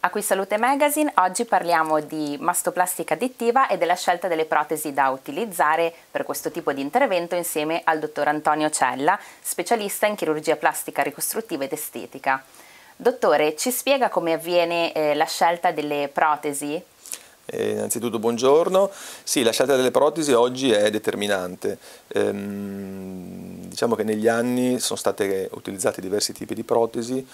A Qui Salute Magazine oggi parliamo di mastoplastica additiva e della scelta delle protesi da utilizzare per questo tipo di intervento insieme al dottor Antonio Cella, specialista in chirurgia plastica ricostruttiva ed estetica. Dottore, ci spiega come avviene eh, la scelta delle protesi eh, innanzitutto buongiorno. Sì, la scelta delle protesi oggi è determinante. Ehm, diciamo che negli anni sono state utilizzate diversi tipi di protesi,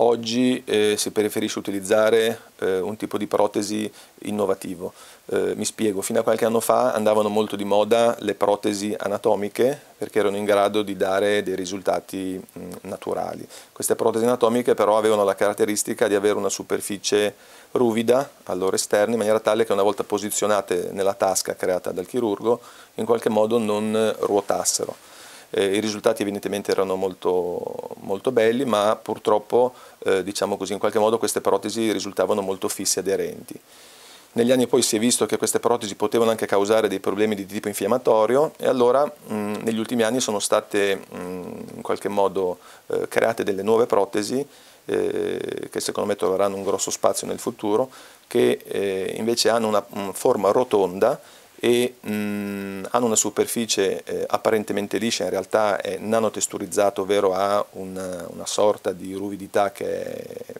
Oggi eh, si preferisce utilizzare eh, un tipo di protesi innovativo. Eh, mi spiego, fino a qualche anno fa andavano molto di moda le protesi anatomiche perché erano in grado di dare dei risultati mh, mm, naturali. Queste protesi anatomiche però avevano la caratteristica di avere una superficie ruvida al loro esterno in maniera tale che una volta posizionate nella tasca creata dal chirurgo in qualche modo non eh, ruotassero. Eh, I risultati evidentemente erano molto, molto belli, ma purtroppo eh, diciamo così, in qualche modo queste protesi risultavano molto fisse e aderenti. Negli anni poi si è visto che queste protesi potevano anche causare dei problemi di tipo infiammatorio e allora mh, mm, negli ultimi anni sono state mh, mm, in qualche modo eh, create delle nuove protesi eh, che secondo me troveranno un grosso spazio nel futuro, che eh, invece hanno una, una forma rotonda e mh, hanno una superficie eh, apparentemente liscia, in realtà è nanotesturizzato, ovvero ha una, una sorta di ruvidità che è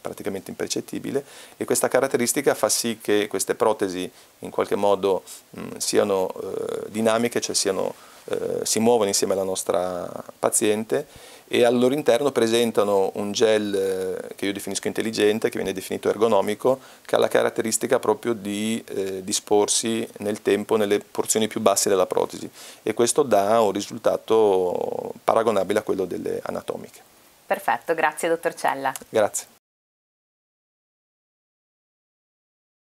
praticamente impercettibile e questa caratteristica fa sì che queste protesi in qualche modo mh, siano eh, dinamiche, cioè siano, eh, si muovono insieme alla nostra paziente e al loro interno presentano un gel eh, che io definisco intelligente, che viene definito ergonomico, che ha la caratteristica proprio di eh, disporsi nel tempo nelle porzioni più basse della protesi e questo dà un risultato paragonabile a quello delle anatomiche. Perfetto, grazie dottor Cella. Grazie.